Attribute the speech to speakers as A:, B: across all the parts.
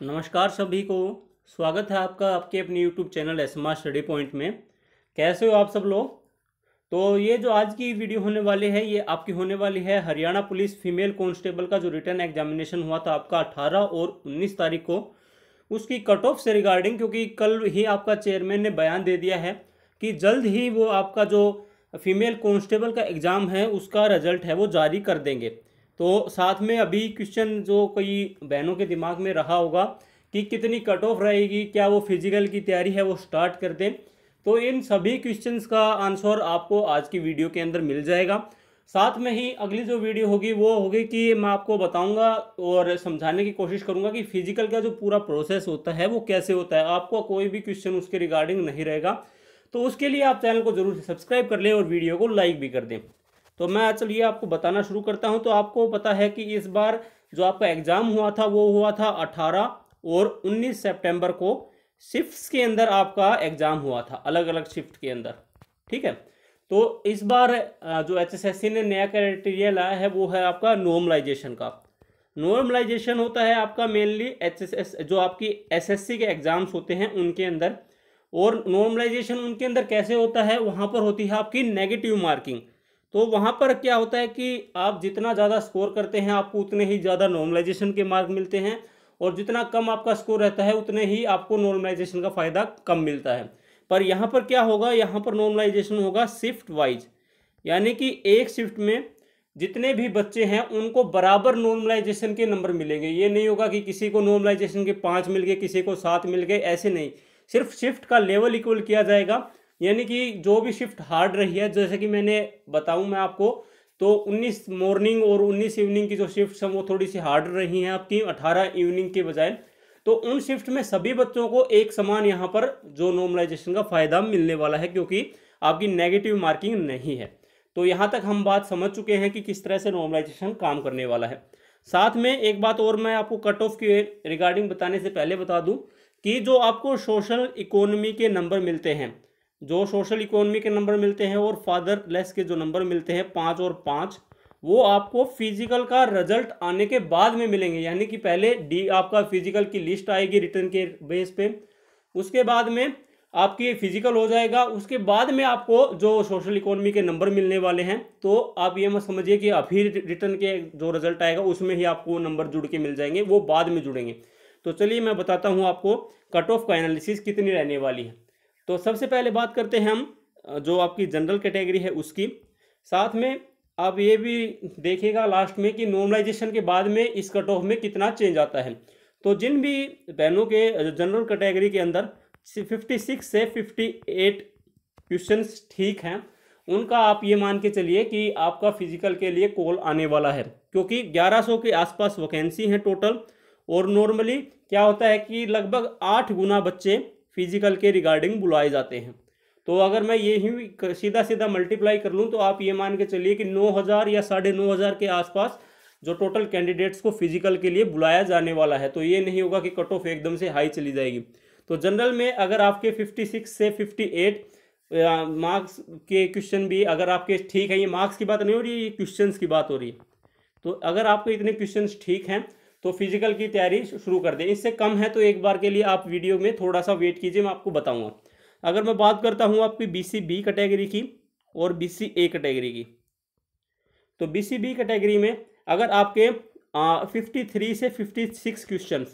A: नमस्कार सभी को स्वागत है आपका आपके अपने YouTube चैनल एसमा स्टडी पॉइंट में कैसे हो आप सब लोग तो ये जो आज की वीडियो होने वाली है ये आपकी होने वाली है हरियाणा पुलिस फीमेल कांस्टेबल का जो रिटर्न एग्जामिनेशन हुआ था आपका 18 और 19 तारीख को उसकी कट ऑफ से रिगार्डिंग क्योंकि कल ही आपका चेयरमैन ने बयान दे दिया है कि जल्द ही वो आपका जो फीमेल कॉन्स्टेबल का एग्ज़ाम है उसका रिजल्ट है वो जारी कर देंगे तो साथ में अभी क्वेश्चन जो कोई बहनों के दिमाग में रहा होगा कि कितनी कट ऑफ रहेगी क्या वो फिजिकल की तैयारी है वो स्टार्ट कर दें तो इन सभी क्वेश्चंस का आंसर आपको आज की वीडियो के अंदर मिल जाएगा साथ में ही अगली जो वीडियो होगी वो होगी कि मैं आपको बताऊंगा और समझाने की कोशिश करूंगा कि फिजिकल का जो पूरा प्रोसेस होता है वो कैसे होता है आपका कोई भी क्वेश्चन उसके रिगार्डिंग नहीं रहेगा तो उसके लिए आप चैनल को जरूर सब्सक्राइब कर लें और वीडियो को लाइक भी कर दें तो मैं चलिए आपको बताना शुरू करता हूँ तो आपको पता है कि इस बार जो आपका एग्ज़ाम हुआ था वो हुआ था अठारह और उन्नीस सेप्टेम्बर को शिफ्ट के अंदर आपका एग्ज़ाम हुआ था अलग अलग शिफ्ट के अंदर ठीक है तो इस बार जो एच एस एस सी ने नया क्राइटेरिया लाया है वो है आपका नॉर्मलाइजेशन का नॉर्मलाइजेशन होता है आपका मेनली एच एस एस जो आपकी एस एस सी के एग्ज़ाम्स होते हैं उनके अंदर और नॉर्मलाइजेशन उनके अंदर कैसे होता है वहाँ पर होती है आपकी नेगेटिव मार्किंग तो वहाँ पर क्या होता है कि आप जितना ज़्यादा स्कोर करते हैं आपको उतने ही ज़्यादा नॉर्मलाइजेशन के मार्क मिलते हैं और जितना कम आपका स्कोर रहता है उतने ही आपको नॉर्मलाइजेशन का फ़ायदा कम मिलता है पर यहाँ पर क्या होगा यहाँ पर नॉर्मलाइजेशन होगा शिफ्ट वाइज यानी कि एक शिफ्ट में जितने भी बच्चे हैं उनको बराबर नॉर्मलाइजेशन के नंबर मिलेंगे ये नहीं होगा कि किसी को नॉर्मलाइजेशन के पाँच मिल गए किसी को सात मिल गए ऐसे नहीं सिर्फ शिफ्ट का लेवल इक्वल किया जाएगा यानी कि जो भी शिफ्ट हार्ड रही है जैसे कि मैंने बताऊं मैं आपको तो 19 मॉर्निंग और 19 इवनिंग की जो शिफ्ट हैं वो थोड़ी सी हार्ड रही हैं आपकी 18 इवनिंग के बजाय तो उन शिफ्ट में सभी बच्चों को एक समान यहाँ पर जो नॉर्मलाइजेशन का फायदा मिलने वाला है क्योंकि आपकी नेगेटिव मार्किंग नहीं है तो यहाँ तक हम बात समझ चुके हैं कि किस तरह से नॉर्मलाइजेशन काम करने वाला है साथ में एक बात और मैं आपको कट ऑफ के रिगार्डिंग बताने से पहले बता दूं कि जो आपको सोशल इकोनॉमी के नंबर मिलते हैं जो सोशल इकोनॉमी के नंबर मिलते हैं और फादर लेस के जो नंबर मिलते हैं पाँच और पाँच वो आपको फिजिकल का रिजल्ट आने के बाद में मिलेंगे यानी कि पहले डी आपका फिजिकल की लिस्ट आएगी रिटर्न के बेस पे उसके बाद में आपकी फिजिकल हो जाएगा उसके बाद में आपको जो सोशल इकोनॉमी के नंबर मिलने वाले हैं तो आप ये मत समझिए कि अभी रिटर्न के जो रिजल्ट आएगा उसमें ही आपको नंबर जुड़ के मिल जाएंगे वो बाद में जुड़ेंगे तो चलिए मैं बताता हूँ आपको कट ऑफ का एनालिसिस कितनी रहने वाली है तो सबसे पहले बात करते हैं हम जो आपकी जनरल कैटेगरी है उसकी साथ में आप ये भी देखिएगा लास्ट में कि नॉर्मलाइजेशन के बाद में इस कट ऑफ में कितना चेंज आता है तो जिन भी बहनों के जनरल कैटेगरी के अंदर 56 से 58 क्वेश्चन ठीक हैं उनका आप ये मान के चलिए कि आपका फिजिकल के लिए कॉल आने वाला है क्योंकि 1100 के आसपास वैकेंसी हैं टोटल और नॉर्मली क्या होता है कि लगभग आठ गुना बच्चे फिजिकल के रिगार्डिंग बुलाए जाते हैं तो अगर मैं ये ही सीधा सीधा मल्टीप्लाई कर लूँ तो आप ये मान के चलिए कि नौ हज़ार या साढ़े नौ हज़ार के आसपास जो टोटल कैंडिडेट्स को फिजिकल के लिए बुलाया जाने वाला है तो ये नहीं होगा कि कट ऑफ एकदम से हाई चली जाएगी तो जनरल में अगर आपके फिफ्टी सिक्स से फिफ्टी एट मार्क्स के क्वेश्चन भी अगर आपके ठीक है ये मार्क्स की बात नहीं हो रही है ये क्वेश्चन की बात हो रही है तो अगर आपके इतने क्वेश्चन ठीक हैं तो फिजिकल की तैयारी शुरू कर दें इससे कम है तो एक बार के लिए आप वीडियो में थोड़ा सा वेट कीजिए मैं आपको बताऊँगा अगर मैं बात करता हूँ आपकी बी सी बी कैटेगरी की और बी सी ए कैटेगरी की तो बी सी बी कैटेगरी में अगर आपके फिफ्टी थ्री से fifty six question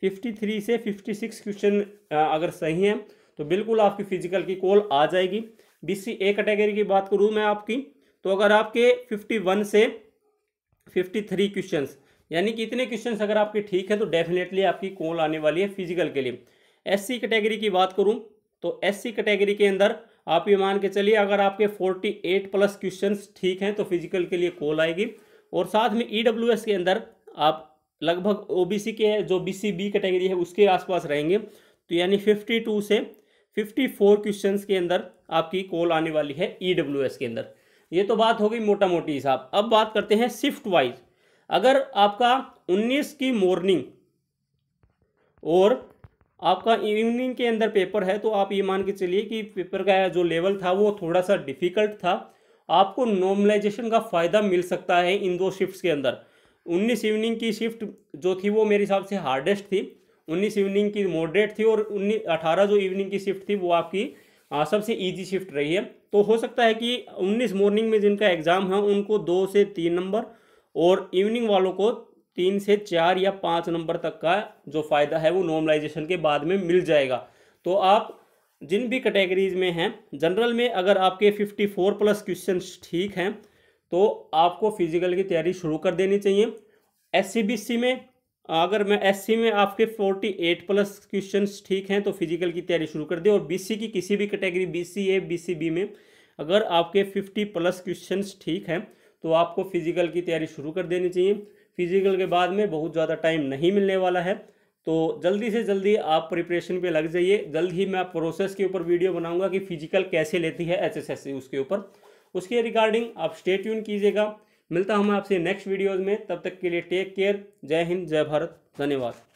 A: fifty three से फिफ्टी सिक्स क्वेश्चन अगर सही हैं तो बिल्कुल आपकी फिजिकल की कॉल आ जाएगी बी सी ए कैटेगरी की बात करूँ मैं आपकी तो अगर आपके फिफ्टी वन से फिफ्टी थ्री क्वेश्चन यानी कि इतने क्वेश्चन अगर आपके ठीक है तो डेफिनेटली आपकी कॉल आने वाली है फिजिकल के लिए एस कैटेगरी की बात करूँ तो एस कैटेगरी के अंदर आप ये मान के चलिए अगर आपके 48 प्लस क्वेश्चन ठीक हैं तो फिजिकल के लिए कॉल आएगी और साथ में ई e के अंदर आप लगभग ओ के जो बी सी बी कैटेगरी है उसके आसपास रहेंगे तो यानी 52 से 54 क्वेश्चंस के अंदर आपकी कॉल आने वाली है ई e के अंदर ये तो बात हो गई मोटा मोटी हिसाब अब बात करते हैं शिफ्ट वाइज अगर आपका उन्नीस की मॉर्निंग और आपका इवनिंग के अंदर पेपर है तो आप ये मान के चलिए कि पेपर का जो लेवल था वो थोड़ा सा डिफ़िकल्ट था आपको नॉर्मलाइजेशन का फ़ायदा मिल सकता है इन दो शिफ्ट्स के अंदर उन्नीस इवनिंग की शिफ्ट जो थी वो मेरे हिसाब से हार्डेस्ट थी उन्नीस इवनिंग की मॉडरेट थी और उन्नीस अठारह जो इवनिंग की शिफ्ट थी वो आपकी सबसे ईजी शिफ्ट रही है तो हो सकता है कि उन्नीस मॉर्निंग में जिनका एग्ज़ाम है उनको दो से तीन नंबर और इवनिंग वालों को तीन से चार या पाँच नंबर तक का जो फ़ायदा है वो नॉर्मलाइजेशन के बाद में मिल जाएगा तो आप जिन भी कैटेगरीज में हैं जनरल में अगर आपके 54 प्लस क्वेश्चन ठीक हैं तो आपको फिजिकल की तैयारी शुरू कर देनी चाहिए एस सी में अगर मैं एस में आपके 48 प्लस क्वेश्चन ठीक हैं तो फिजिकल की तैयारी शुरू कर दें और बी की किसी भी category B C A B C B में अगर आपके 50 प्लस क्वेश्चन ठीक हैं तो आपको फिजिकल की तैयारी शुरू कर देनी चाहिए फिजिकल के बाद में बहुत ज़्यादा टाइम नहीं मिलने वाला है तो जल्दी से जल्दी आप प्रिपरेशन पे लग जाइए जल्द ही मैं प्रोसेस के ऊपर वीडियो बनाऊंगा कि फिजिकल कैसे लेती है एचएसएससी उसके ऊपर उसके रिगार्डिंग आप स्टे ट्यून कीजिएगा मिलता हूँ मैं आपसे नेक्स्ट वीडियोज़ में तब तक के लिए टेक केयर जय हिंद जय भारत धन्यवाद